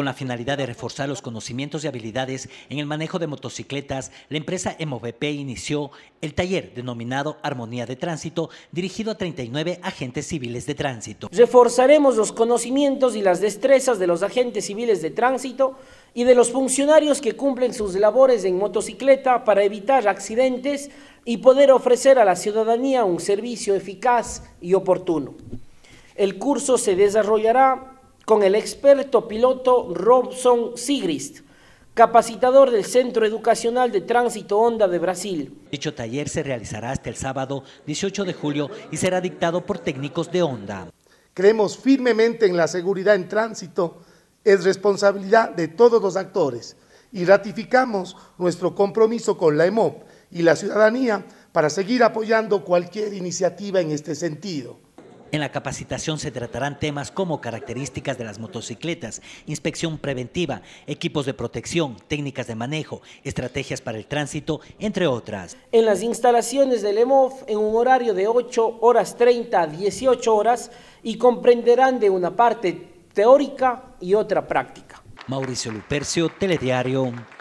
Con la finalidad de reforzar los conocimientos y habilidades en el manejo de motocicletas, la empresa MOVP inició el taller denominado Armonía de Tránsito, dirigido a 39 agentes civiles de tránsito. Reforzaremos los conocimientos y las destrezas de los agentes civiles de tránsito y de los funcionarios que cumplen sus labores en motocicleta para evitar accidentes y poder ofrecer a la ciudadanía un servicio eficaz y oportuno. El curso se desarrollará con el experto piloto Robson Sigrist, capacitador del Centro Educacional de Tránsito Onda de Brasil. Dicho taller se realizará hasta el sábado 18 de julio y será dictado por técnicos de Onda. Creemos firmemente en la seguridad en tránsito, es responsabilidad de todos los actores y ratificamos nuestro compromiso con la EMOP y la ciudadanía para seguir apoyando cualquier iniciativa en este sentido. En la capacitación se tratarán temas como características de las motocicletas, inspección preventiva, equipos de protección, técnicas de manejo, estrategias para el tránsito, entre otras. En las instalaciones del EMOF, en un horario de 8 horas 30 a 18 horas, y comprenderán de una parte teórica y otra práctica. Mauricio Lupercio, Telediario